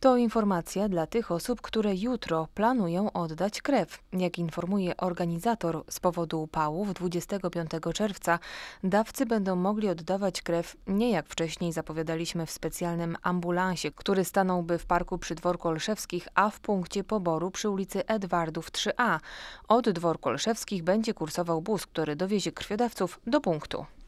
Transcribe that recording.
To informacja dla tych osób, które jutro planują oddać krew. Jak informuje organizator, z powodu upałów 25 czerwca dawcy będą mogli oddawać krew nie jak wcześniej zapowiadaliśmy w specjalnym ambulansie, który stanąłby w parku przy dworku Olszewskich, a w punkcie poboru przy ulicy Edwardów 3A. Od dworku Olszewskich będzie kursował bus, który dowiezie krwiodawców do punktu.